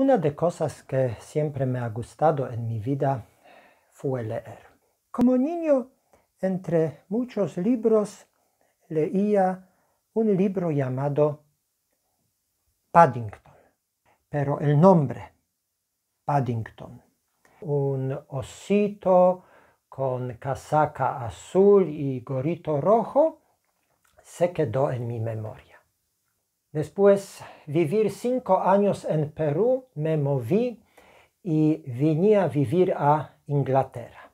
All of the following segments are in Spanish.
Una de cosas que siempre me ha gustado en mi vida fue leer. Como niño, entre muchos libros, leía un libro llamado Paddington, pero el nombre, Paddington, un osito con casaca azul y gorrito rojo, se quedó en mi memoria. Después vivir cinco años en Perú, me moví y vine a vivir a Inglaterra.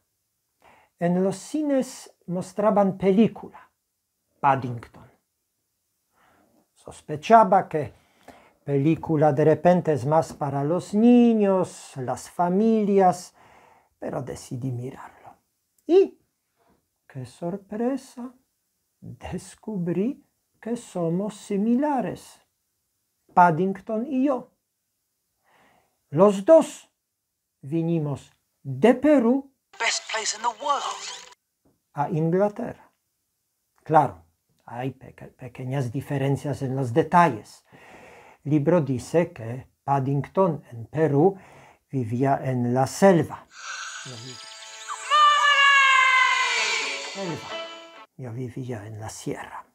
En los cines mostraban película, Paddington. Sospechaba que película de repente es más para los niños, las familias, pero decidí mirarlo. Y, qué sorpresa, descubrí que somos similares, Paddington y yo. Los dos vinimos de Perú a Inglaterra. Claro, hay pequeñas diferencias en los detalles. libro dice que Paddington en Perú vivía en la selva. Yo vivía en la sierra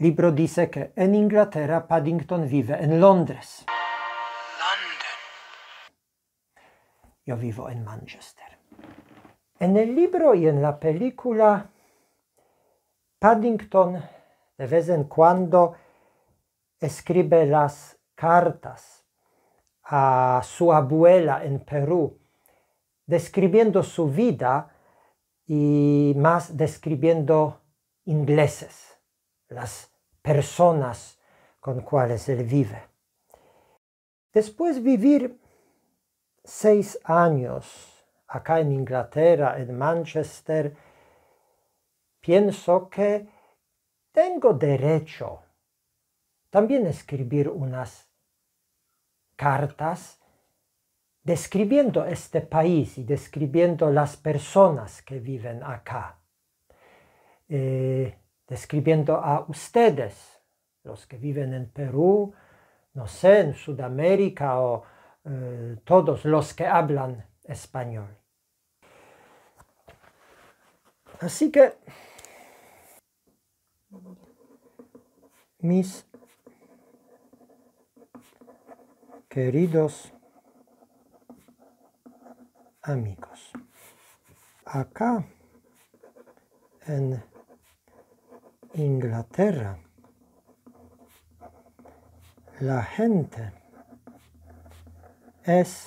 libro dice que en Inglaterra Paddington vive en Londres. Yo vivo en Manchester. En el libro y en la película Paddington de vez en cuando escribe las cartas a su abuela en Perú, describiendo su vida y más describiendo ingleses, las personas con cuales él vive. Después vivir seis años acá en Inglaterra, en Manchester, pienso que tengo derecho también escribir unas cartas describiendo este país y describiendo las personas que viven acá. Eh, describiendo a ustedes, los que viven en Perú, no sé, en Sudamérica o eh, todos los que hablan español. Así que mis queridos amigos, acá en Inglaterra, la gente es